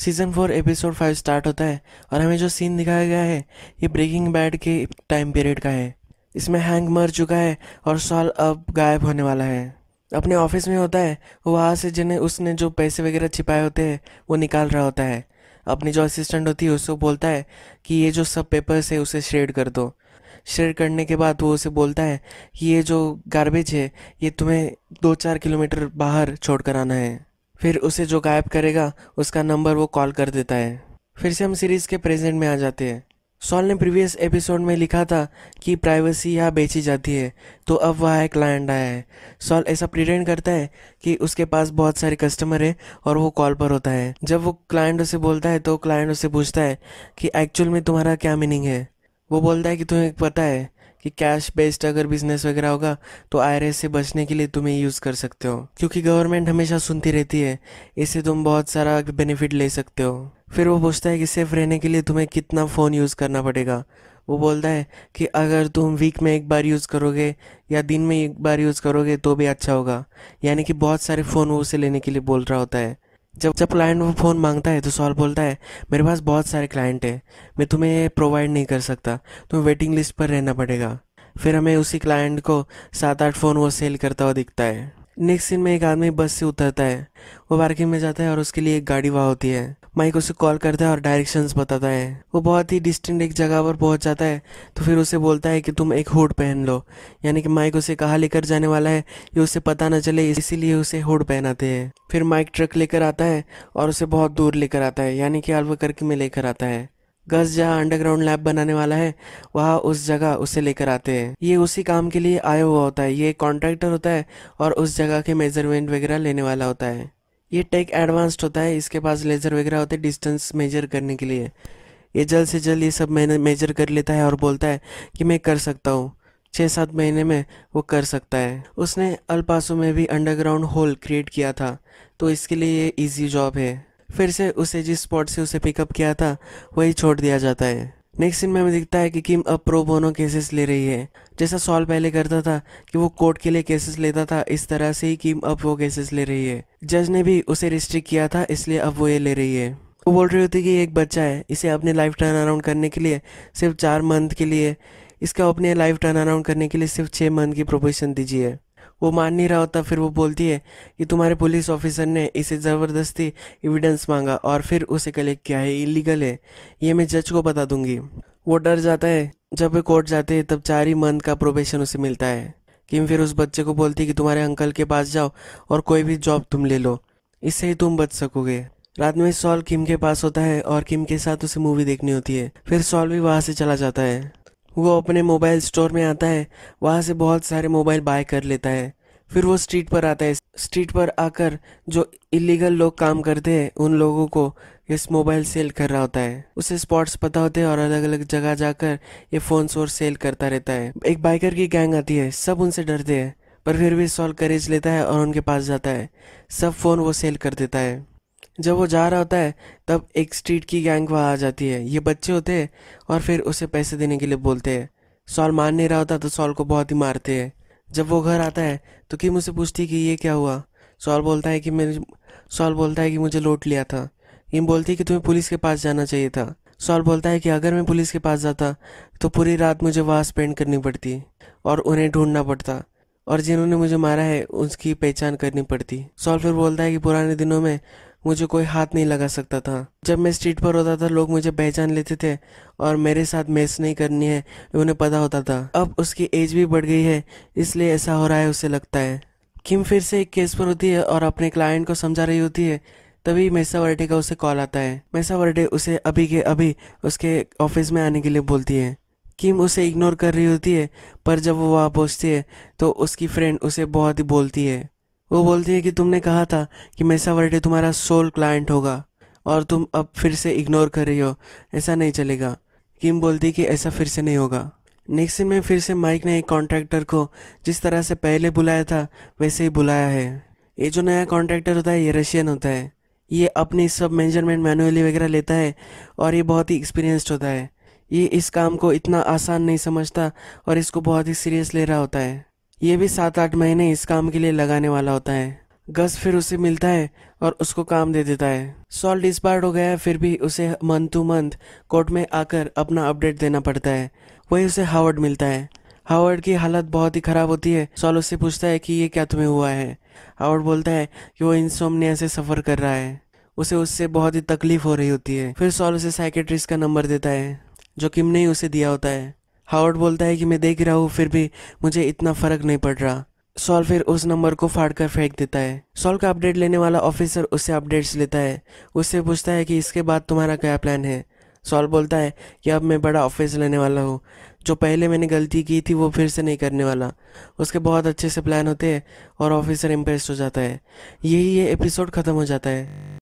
season four episode five start होता है और हमें जो सीन दिखाया गया है ये ब्रेकिंग बैड के टाइम पीरियड का है इसमें हैंग मर चुका है और सॉल अब गायब होने वाला है अपने ऑफिस में होता है वो वहाँ से जिन्हें उसने जो पैसे वगैरह छिपाए होते हैं वो निकाल रहा होता है अपनी जो असिस्टेंट होती है उसको बोलता है कि ये जो सब पेपर्स है उसे श्रेड कर दो शेयर करने के बाद वो उसे बोलता है कि ये जो गार्बेज है ये तुम्हें दो चार किलोमीटर बाहर छोड़ कर आना है फिर उसे जो गायब करेगा उसका नंबर वो कॉल कर देता है फिर से हम सीरीज़ के प्रेजेंट में आ जाते हैं सॉल ने प्रीवियस एपिसोड में लिखा था कि प्राइवेसी यहाँ बेची जाती है तो अब वहाँ एक क्लाइंट आया है सॉल ऐसा प्रिटेंड करता है कि उसके पास बहुत सारे कस्टमर हैं और वो कॉल पर होता है जब वो क्लाइंट उसे बोलता है तो क्लाइंट उसे पूछता है कि एक्चुअल में तुम्हारा क्या मीनिंग है वो बोलता है कि तुम्हें पता है कि कैश बेस्ड अगर बिजनेस वगैरह होगा तो आई से बचने के लिए तुम्हें यूज़ कर सकते हो क्योंकि गवर्नमेंट हमेशा सुनती रहती है इससे तुम बहुत सारा बेनिफिट ले सकते हो फिर वो पूछता है कि सेफ रहने के लिए तुम्हें कितना फ़ोन यूज़ करना पड़ेगा वो बोलता है कि अगर तुम वीक में एक बार यूज़ करोगे या दिन में एक बार यूज़ करोगे तो भी अच्छा होगा यानी कि बहुत सारे फ़ोन वो उसे लेने के लिए बोल रहा होता है जब जब क्लाइंट वो फ़ोन मांगता है तो सॉल्व बोलता है मेरे पास बहुत सारे क्लाइंट हैं मैं तुम्हें प्रोवाइड नहीं कर सकता तुम्हें वेटिंग लिस्ट पर रहना पड़ेगा फिर हमें उसी क्लाइंट को सात आठ फ़ोन वो सेल करता हुआ दिखता है नेक्स्ट सीन में एक आदमी बस से उतरता है वो पार्किंग में जाता है और उसके लिए एक गाड़ी वहाँ होती है माइक उसे कॉल करता है और डायरेक्शंस बताता है वो बहुत ही डिस्टेंट एक जगह पर पहुंच जाता है तो फिर उसे बोलता है कि तुम एक होड़ पहन लो यानी कि माइक उसे कहाँ लेकर जाने वाला है ये उसे पता न चले इसीलिए उसे होड पहनाते हैं फिर माइक ट्रक लेकर आता है और उसे बहुत दूर लेकर आता है यानी कि अल्वा करके में लेकर आता है गस जहाँ अंडरग्राउंड लैब बनाने वाला है वहाँ उस जगह उसे लेकर आते हैं ये उसी काम के लिए आया हुआ होता है ये कॉन्ट्रैक्टर होता है और उस जगह के मेजरमेंट वगैरह लेने वाला होता है ये टेक एडवांस्ड होता है इसके पास लेज़र वगैरह होते हैं डिस्टेंस मेजर करने के लिए ये जल्द से जल्द ये सब मैंने मेजर कर लेता है और बोलता है कि मैं कर सकता हूँ छः सात महीने में वो कर सकता है उसने अल्पासो में भी अंडरग्राउंड होल क्रिएट किया था तो इसके लिए ये ईजी जॉब है फिर से उसे जिस स्पॉट से उसे पिकअप किया था वही छोड़ दिया जाता है नेक्स्ट सीन में हमें दिखता है कि किम अब प्रो बोनो केसेस ले रही है जैसा सॉल्व पहले करता था कि वो कोर्ट के लिए केसेस लेता था इस तरह से ही किम अब वो केसेस ले रही है जज ने भी उसे रिस्ट्रिक्ट किया था इसलिए अब वो ये ले रही है वो बोल रही होती कि एक बच्चा है इसे अपने लाइफ टर्न अराउंड करने के लिए सिर्फ चार मंथ के लिए इसका अपने लाइफ टर्न अराउंड करने के लिए सिर्फ छः मंथ की प्रोपोजिशन दीजिए वो मान नहीं रहा होता फिर वो बोलती है कि तुम्हारे पुलिस ऑफिसर ने इसे ज़बरदस्ती एविडेंस मांगा और फिर उसे कलेक्ट किया है इलीगल है ये मैं जज को बता दूंगी वो डर जाता है जब वे कोर्ट जाते हैं तब चार ही मंथ का प्रोबेशन उसे मिलता है किम फिर उस बच्चे को बोलती है कि तुम्हारे अंकल के पास जाओ और कोई भी जॉब तुम ले लो इससे ही तुम बच सकोगे रात में सॉल किम के पास होता है और किम के साथ उसे मूवी देखनी होती है फिर सॉल भी वहाँ से चला जाता है वो अपने मोबाइल स्टोर में आता है वहाँ से बहुत सारे मोबाइल बाय कर लेता है फिर वो स्ट्रीट पर आता है स्ट्रीट पर आकर जो इलीगल लोग काम करते हैं उन लोगों को ये मोबाइल सेल कर रहा होता है उसे स्पॉट्स पता होते हैं और अलग अलग जगह जाकर ये फ़ोन और सेल करता रहता है एक बाइकर की गैंग आती है सब उनसे डरते हैं पर फिर भी सॉल्व करेज लेता है और उनके पास जाता है सब फ़ोन वो सेल कर देता है जब वो जा रहा होता है तब एक स्ट्रीट की गैंग वहाँ आ जाती है ये बच्चे होते हैं और फिर उसे पैसे देने के लिए बोलते हैं सॉल मान नहीं रहा होता तो सॉल को बहुत ही मारते हैं जब वो घर आता है तो किम उसे पूछती कि ये क्या हुआ सॉल बोलता है कि मेरे सॉल बोलता है कि मुझे लौट लिया था किम बोलती है कि तुम्हें पुलिस के पास जाना चाहिए था सॉल बोलता है कि अगर मैं पुलिस के पास जाता तो पूरी रात मुझे वहाँ स्पेंड करनी पड़ती और उन्हें ढूंढना पड़ता और जिन्होंने मुझे मारा है उसकी पहचान करनी पड़ती सॉल फिर बोलता है कि पुराने दिनों में मुझे कोई हाथ नहीं लगा सकता था जब मैं स्ट्रीट पर होता था लोग मुझे पहचान लेते थे और मेरे साथ मैच नहीं करनी है उन्हें पता होता था अब उसकी एज भी बढ़ गई है इसलिए ऐसा हो रहा है उसे लगता है किम फिर से एक केस पर होती है और अपने क्लाइंट को समझा रही होती है तभी मैसा वर्डे का उसे कॉल आता है मैसा वर्डे उसे अभी के अभी उसके ऑफिस में आने के लिए बोलती है किम उसे इग्नोर कर रही होती है पर जब वो वहाँ पहुँचती है तो उसकी फ्रेंड उसे बहुत ही बोलती है वो बोलती है कि तुमने कहा था कि मैसा वर्डे तुम्हारा सोल क्लाइंट होगा और तुम अब फिर से इग्नोर कर रही हो ऐसा नहीं चलेगा किम बोलती कि ऐसा फिर से नहीं होगा नेक्स्ट में फिर से माइक ने एक कॉन्ट्रैक्टर को जिस तरह से पहले बुलाया था वैसे ही बुलाया है ये जो नया कॉन्ट्रैक्टर होता है ये रशियन होता है ये अपनी सब मेजरमेंट मैनुअली वगैरह लेता है और ये बहुत ही एक्सपीरियंस्ड होता है ये इस काम को इतना आसान नहीं समझता और इसको बहुत ही सीरियस ले रहा होता है ये भी सात आठ महीने इस काम के लिए लगाने वाला होता है गस फिर उसे मिलता है और उसको काम दे देता है सॉल डिस्पार्ड हो गया फिर भी उसे मंथ टू मंथ कोर्ट में आकर अपना अपडेट देना पड़ता है वही उसे हावर्ड मिलता है हावर्ड की हालत बहुत ही ख़राब होती है सॉल उससे पूछता है कि ये क्या तुम्हें हुआ है हावर्ड बोलता है कि वो इंसोमनिया से सफ़र कर रहा है उसे उससे बहुत ही तकलीफ हो रही होती है फिर सॉल उसे साइकेट्रिस्ट का नंबर देता है जो किम ने ही उसे दिया होता है हावर्ड बोलता है कि मैं देख रहा हूँ फिर भी मुझे इतना फ़र्क नहीं पड़ रहा सॉल फिर उस नंबर को फाड़ कर फेंक देता है सॉल का अपडेट लेने वाला ऑफिसर उससे अपडेट्स लेता है उससे पूछता है कि इसके बाद तुम्हारा क्या प्लान है सॉल बोलता है कि अब मैं बड़ा ऑफिस लेने वाला हूँ जो पहले मैंने गलती की थी वो फिर से नहीं करने वाला उसके बहुत अच्छे से प्लान होते हैं और ऑफिसर इम्प्रेस हो जाता है यही ये एपिसोड ख़त्म हो जाता है